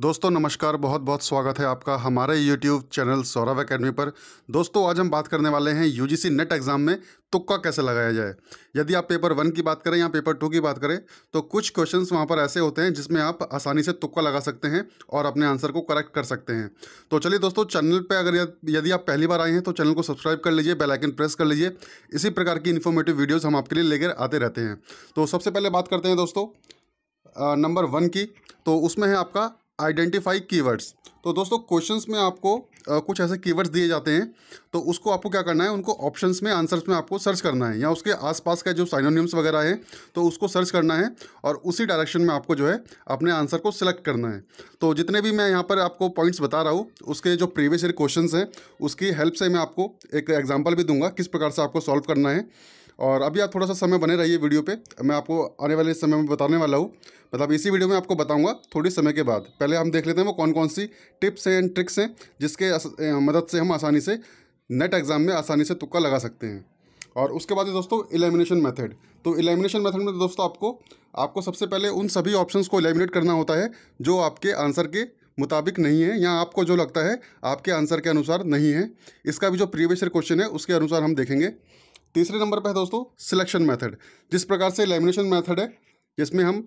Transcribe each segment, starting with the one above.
दोस्तों नमस्कार बहुत बहुत स्वागत है आपका हमारे YouTube चैनल सौरभ एकेडमी पर दोस्तों आज हम बात करने वाले हैं यूजीसी नेट एग्ज़ाम में तुक्का कैसे लगाया जाए यदि आप पेपर वन की बात करें या पेपर टू की बात करें तो कुछ क्वेश्चंस वहाँ पर ऐसे होते हैं जिसमें आप आसानी से तुक्का लगा सकते हैं और अपने आंसर को करेक्ट कर सकते हैं तो चलिए दोस्तों चैनल पर अगर यदि आप पहली बार आए हैं तो चैनल को सब्सक्राइब कर लीजिए बेलाइकन प्रेस कर लीजिए इसी प्रकार की इन्फॉर्मेटिव वीडियोज़ हम आपके लिए लेकर आते रहते हैं तो सबसे पहले बात करते हैं दोस्तों नंबर वन की तो उसमें है आपका आइडेंटिफाई कीवर्ड्स तो दोस्तों क्वेश्चंस में आपको आ, कुछ ऐसे कीवर्ड्स दिए जाते हैं तो उसको आपको क्या करना है उनको ऑप्शंस में आंसर्स में आपको सर्च करना है या उसके आसपास का जो साइनोनियम्स वगैरह है तो उसको सर्च करना है और उसी डायरेक्शन में आपको जो है अपने आंसर को सिलेक्ट करना है तो जितने भी मैं यहाँ पर आपको पॉइंट्स बता रहा हूँ उसके जो प्रीवियस ईयर क्वेश्चन हैं उसकी हेल्प से मैं आपको एक एग्जाम्पल भी दूंगा किस प्रकार से आपको सॉल्व करना है और अभी आप थोड़ा सा समय बने रहिए वीडियो पे मैं आपको आने वाले समय में बताने वाला हूँ मतलब इसी वीडियो में आपको बताऊँगा थोड़ी समय के बाद पहले हम देख लेते हैं वो कौन कौन सी टिप्स हैं एंड ट्रिक्स हैं जिसके मदद से हम आसानी से नेट एग्ज़ाम में आसानी से तुक्का लगा सकते हैं और उसके बाद दोस्तों एलिमिनेशन मैथड तो एलिमिनेशन मैथड में तो दोस्तों आपको आपको सबसे पहले उन सभी ऑप्शन को एलिमिनेट करना होता है जो आपके आंसर के मुताबिक नहीं है या आपको जो लगता है आपके आंसर के अनुसार नहीं है इसका भी जो प्रीवियस क्वेश्चन है उसके अनुसार हम देखेंगे तीसरे नंबर पर है दोस्तों सिलेक्शन मैथड जिस प्रकार से एलिमिनेशन मैथड है जिसमें हम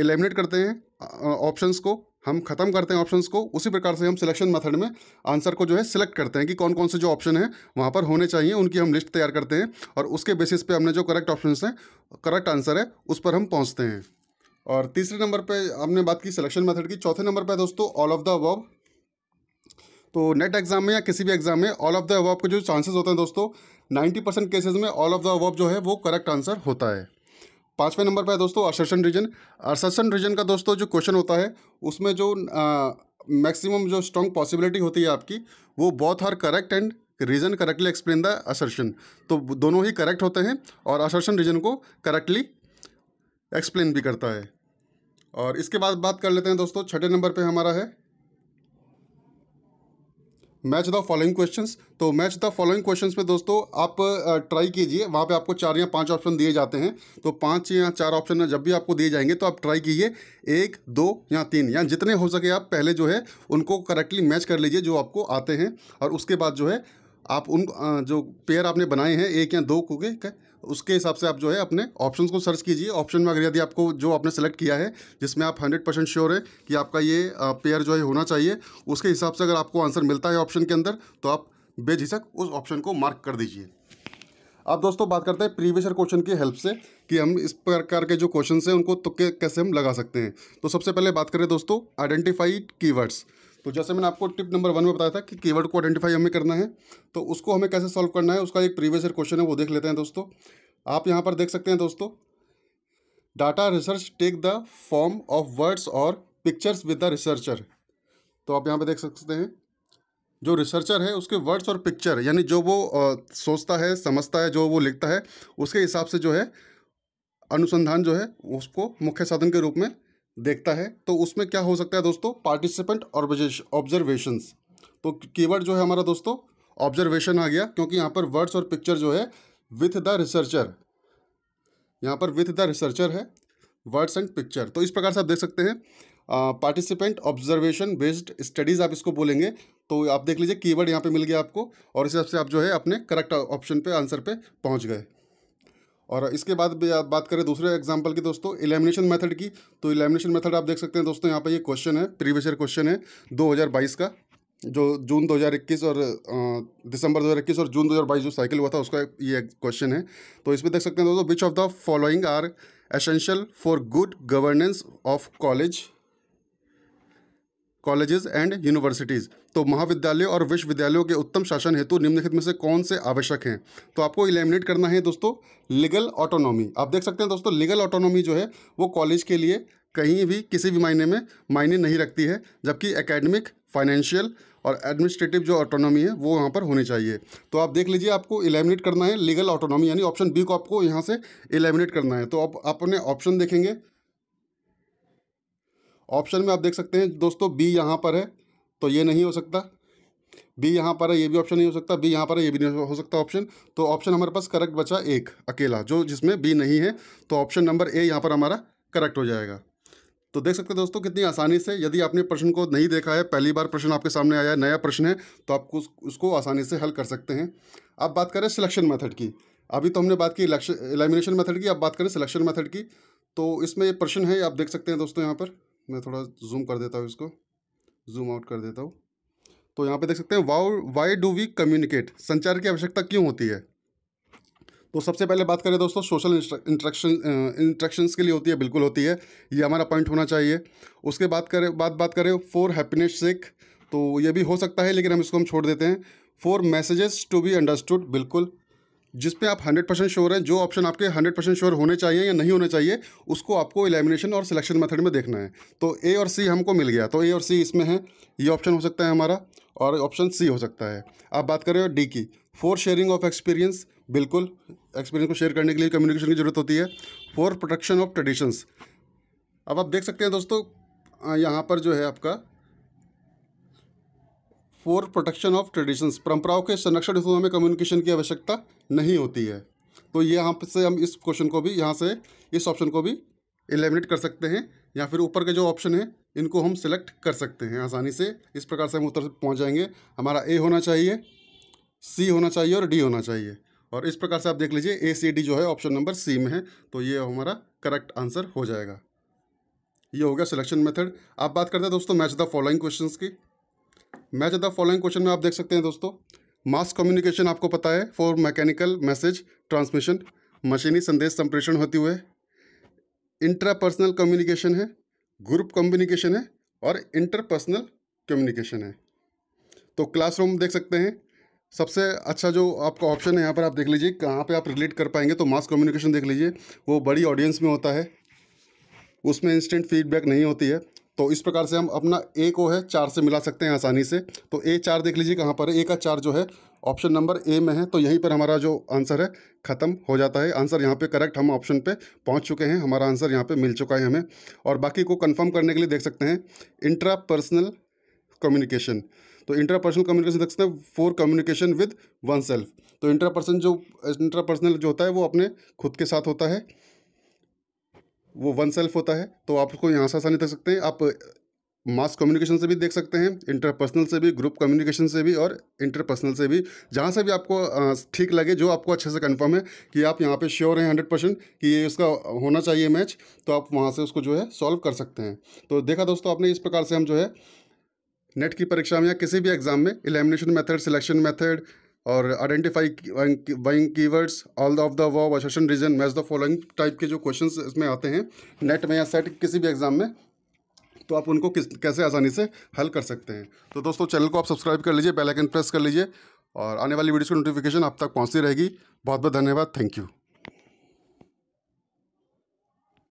एलिमिनेट करते हैं ऑप्शंस को हम ख़त्म करते हैं ऑप्शंस को उसी प्रकार से हम सिलेक्शन मेथड में आंसर को जो है सिलेक्ट करते हैं कि कौन कौन से जो ऑप्शन हैं वहाँ पर होने चाहिए उनकी हम लिस्ट तैयार करते हैं और उसके बेसिस पे हमने जो करेक्ट ऑप्शन हैं करेक्ट आंसर है उस पर हम पहुँचते हैं और तीसरे नंबर पर हमने बात की सिलेक्शन मेथड की चौथे नंबर पर दोस्तों ऑल ऑफ द वब तो नेट एग्जाम में या किसी भी एग्जाम में ऑल ऑफ द अवॉब के जो चांसेस होते हैं दोस्तों नाइन्टी परसेंट केसेज में ऑल ऑफ द अवॉब जो है वो करेक्ट आंसर होता है पाँचवें नंबर पर है दोस्तों अर्सन रीजन अर्सन रीजन का दोस्तों जो क्वेश्चन होता है उसमें जो मैक्सिमम जो स्ट्रॉन्ग पॉसिबिलिटी होती है आपकी वो बहुत हर correct and reason correctly explain the assertion तो दोनों ही करेक्ट होते हैं और असर्शन रीजन को करेक्टली एक्सप्लेन भी करता है और इसके बाद बात कर लेते हैं दोस्तों छठे नंबर पे हमारा है मैच द फॉलोइंग क्वेश्चंस तो मैच द फॉलोइंग क्वेश्चंस में दोस्तों आप ट्राई कीजिए वहाँ पे आपको चार या पांच ऑप्शन दिए जाते हैं तो पांच या चार ऑप्शन जब भी आपको दिए जाएंगे तो आप ट्राई कीजिए एक दो या तीन या जितने हो सके आप पहले जो है उनको करेक्टली मैच कर लीजिए जो आपको आते हैं और उसके बाद जो है आप उन जो पेयर आपने बनाए हैं एक या दो को के उसके हिसाब से आप जो है अपने ऑप्शन को सर्च कीजिए ऑप्शन में अगर यदि आपको जो आपने सेलेक्ट किया है जिसमें आप हंड्रेड परसेंट श्योर है कि आपका ये पेयर जो है होना चाहिए उसके हिसाब से अगर आपको आंसर मिलता है ऑप्शन के अंदर तो आप बेझिझक उस ऑप्शन को मार्क कर दीजिए अब दोस्तों बात करते हैं प्रीवियसर क्वेश्चन की हेल्प से कि हम इस प्रकार के जो क्वेश्चन हैं उनको तुक्के तो कैसे हम लगा सकते हैं तो सबसे पहले बात करें दोस्तों आइडेंटिफाइड कीवर्ड्स तो जैसे मैंने आपको टिप नंबर वन में बताया था कि कीवर्ड को आइडेंटिफाई हमें करना है तो उसको हमें कैसे सॉल्व करना है उसका एक प्रीवियस ईयर क्वेश्चन है वो देख लेते हैं दोस्तों आप यहाँ पर देख सकते हैं दोस्तों data research take the form of words और पिक्चर्स विद द रिसर्चर तो आप यहाँ पर देख सकते हैं जो रिसर्चर है उसके वर्ड्स और पिक्चर यानी जो वो आ, सोचता है समझता है जो वो लिखता है उसके हिसाब से जो है अनुसंधान जो है उसको मुख्य साधन के रूप में देखता है तो उसमें क्या हो सकता है दोस्तों पार्टिसिपेंट ऑब्जर्वेशंस तो कीवर्ड जो है हमारा दोस्तों ऑब्जर्वेशन आ गया क्योंकि यहाँ पर वर्ड्स और पिक्चर जो है विथ द रिसर्चर यहाँ पर विथ द रिसर्चर है वर्ड्स एंड पिक्चर तो इस प्रकार से आप देख सकते हैं पार्टिसिपेंट ऑब्जर्वेशन बेस्ड स्टडीज़ आप इसको बोलेंगे तो आप देख लीजिए कीवर्ड यहाँ पे मिल गया आपको और इस हिसाब से आप जो है अपने करेक्ट ऑप्शन पे आंसर पे पहुँच गए और इसके बाद भी आप बात करें दूसरे एग्जाम्पल की दोस्तों एलिमिनेशन मेथड की तो एलिमिनेशन मेथड आप देख सकते हैं दोस्तों यहाँ पर ये क्वेश्चन है प्रीवियस ईयर क्वेश्चन है 2022 का जो जून 2021 और दिसंबर 2021 और जून 2022 जो साइकिल हुआ था उसका ये क्वेश्चन है तो इसमें देख सकते हैं दोस्तों which of the following are essential for good governance of college colleges and universities तो महाविद्यालय और विश्वविद्यालयों के उत्तम शासन हेतु निम्नलिखित में से कौन से आवश्यक हैं तो आपको इलेमिनेट करना है दोस्तों लीगल ऑटोनॉमी आप देख सकते हैं दोस्तों लीगल ऑटोनॉमी जो है वो कॉलेज के लिए कहीं भी किसी भी मायने में मायने नहीं रखती है जबकि एकेडमिक फाइनेंशियल और एडमिनिस्ट्रेटिव जो ऑटोनॉमी है वो यहाँ पर होनी चाहिए तो आप देख लीजिए आपको इलेमिनेट करना है लीगल ऑटोनॉमी यानी ऑप्शन बी को आपको यहाँ से इलेमिनेट करना है तो आप अपने ऑप्शन देखेंगे ऑप्शन में आप देख सकते हैं दोस्तों बी यहाँ पर है तो ये नहीं हो सकता बी यहाँ पर है ये भी ऑप्शन नहीं हो सकता बी यहाँ पर है ये भी नहीं हो सकता ऑप्शन तो ऑप्शन हमारे पास करेक्ट बचा एक अकेला जो जिसमें बी नहीं है तो ऑप्शन नंबर ए यहाँ पर हमारा करेक्ट हो जाएगा तो देख सकते हैं दोस्तों कितनी आसानी से यदि आपने प्रश्न को नहीं देखा है पहली बार प्रश्न आपके सामने आया है नया प्रश्न है तो आप उसको आसानी से हल कर सकते हैं अब बात करें सिलेक्शन मेथड की अभी तो हमने बात की एलिमिनेशन मेथड की अब बात करें सिलेक्शन मेथड की तो इसमें ये प्रश्न है आप देख सकते हैं दोस्तों यहाँ पर मैं थोड़ा जूम कर देता हूँ इसको जूम आउट कर देता हूँ तो यहाँ पे देख सकते हैं wow why do we communicate संचार की आवश्यकता क्यों होती है तो सबसे पहले बात करें दोस्तों सोशल इंट्रैक्शन इंट्रैक्शंस के लिए होती है बिल्कुल होती है ये हमारा पॉइंट होना चाहिए उसके बाद करें बात बात करें फॉर हैप्पीनेस सेक तो ये भी हो सकता है लेकिन हम इसको हम छोड़ देते हैं for messages to be understood बिल्कुल जिस पे आप 100 परसेंट श्योर हैं जो ऑप्शन आपके 100 परसेंट श्योर होने चाहिए या नहीं होने चाहिए उसको आपको एलिमिनेशन और सिलेक्शन मेथड में देखना है तो ए और सी हमको मिल गया तो ए और सी इसमें है ये ऑप्शन हो सकता है हमारा और ऑप्शन सी हो सकता है आप बात कर रहे हो डी की फोर शेयरिंग ऑफ एक्सपीरियंस बिल्कुल एक्सपीरियंस को शेयर करने के लिए कम्युनिकेशन की ज़रूरत होती है फोर प्रोटेक्शन ऑफ ट्रेडिशंस अब आप देख सकते हैं दोस्तों यहाँ पर जो है आपका फॉर प्रोटेक्शन ऑफ ट्रेडिशंस परंपराओं के संरक्षण हेतु हमें कम्युनिकेशन की आवश्यकता नहीं होती है तो ये यहाँ से हम इस क्वेश्चन को भी यहाँ से इस ऑप्शन को भी एलिमिनेट कर सकते हैं या फिर ऊपर के जो ऑप्शन हैं इनको हम सिलेक्ट कर सकते हैं आसानी से इस प्रकार से हम उत्तर पहुँच जाएंगे हमारा ए होना चाहिए सी होना चाहिए और डी होना चाहिए और इस प्रकार से आप देख लीजिए ए सी डी जो है ऑप्शन नंबर सी में है तो ये हमारा करेक्ट आंसर हो जाएगा ये हो गया सिलेक्शन मेथड आप बात करते हैं दोस्तों मैच द फॉलोइंग क्वेश्चंस की मैच द फॉलोइंग क्वेश्चन में आप देख सकते हैं दोस्तों मास कम्युनिकेशन आपको पता है फॉर मैकेनिकल मैसेज ट्रांसमिशन मशीनी संदेश संप्रेषण होते हुए इंट्रापर्सनल कम्युनिकेशन है ग्रुप कम्युनिकेशन है और इंटरपर्सनल कम्युनिकेशन है तो क्लासरूम देख सकते हैं सबसे अच्छा जो आपका ऑप्शन है यहाँ पर आप देख लीजिए कहाँ पे आप रिलेट कर पाएंगे तो मास कम्युनिकेशन देख लीजिए वो बड़ी ऑडियंस में होता है उसमें इंस्टेंट फीडबैक नहीं होती है तो इस प्रकार से हम अपना ए को है चार से मिला सकते हैं आसानी से तो ए चार देख लीजिए कहाँ पर है ए का चार जो है ऑप्शन नंबर ए में है तो यहीं पर हमारा जो आंसर है ख़त्म हो जाता है आंसर यहाँ पे करेक्ट हम ऑप्शन पे पहुँच चुके हैं हमारा आंसर यहाँ पे मिल चुका है हमें और बाकी को कन्फर्म करने के लिए देख सकते हैं इंट्रा पर्सनल कम्युनिकेशन तो इंट्रा पर्सनल कम्युनिकेशन देख सकते हैं for communication with oneself तो इंट्रा पर्सन जो इंट्रा पर्सनल जो होता है वो अपने खुद के साथ होता है वो वन सेल्फ होता है तो आप उसको यहाँ से आसानी देख सकते हैं आप मास कम्युनिकेशन से भी देख सकते हैं इंटरपर्सनल से भी ग्रुप कम्युनिकेशन से भी और इंटरपर्सनल से भी जहाँ से भी आपको ठीक लगे जो आपको अच्छे से कंफर्म है कि आप यहाँ पे श्योर हैं हंड्रेड परसेंट कि ये इसका होना चाहिए मैच तो आप वहाँ से उसको जो है सॉल्व कर सकते हैं तो देखा दोस्तों आपने इस प्रकार से हम जो है नेट की परीक्षा में या किसी भी एग्ज़ाम में एलिमिनेशन मैथड सिलेक्शन मैथड और identifying keywords all of the above assertion reason match the following type के जो क्वेश्चन इसमें आते हैं नेट में या सेट किसी भी एग्ज़ाम में तो आप उनको किस कैसे आसानी से हल कर सकते हैं तो दोस्तों चैनल को आप सब्सक्राइब कर लीजिए बेल आइकन प्रेस कर लीजिए और आने वाली वीडियोस की नोटिफिकेशन आप तक पहुंचती रहेगी बहुत बहुत धन्यवाद थैंक यू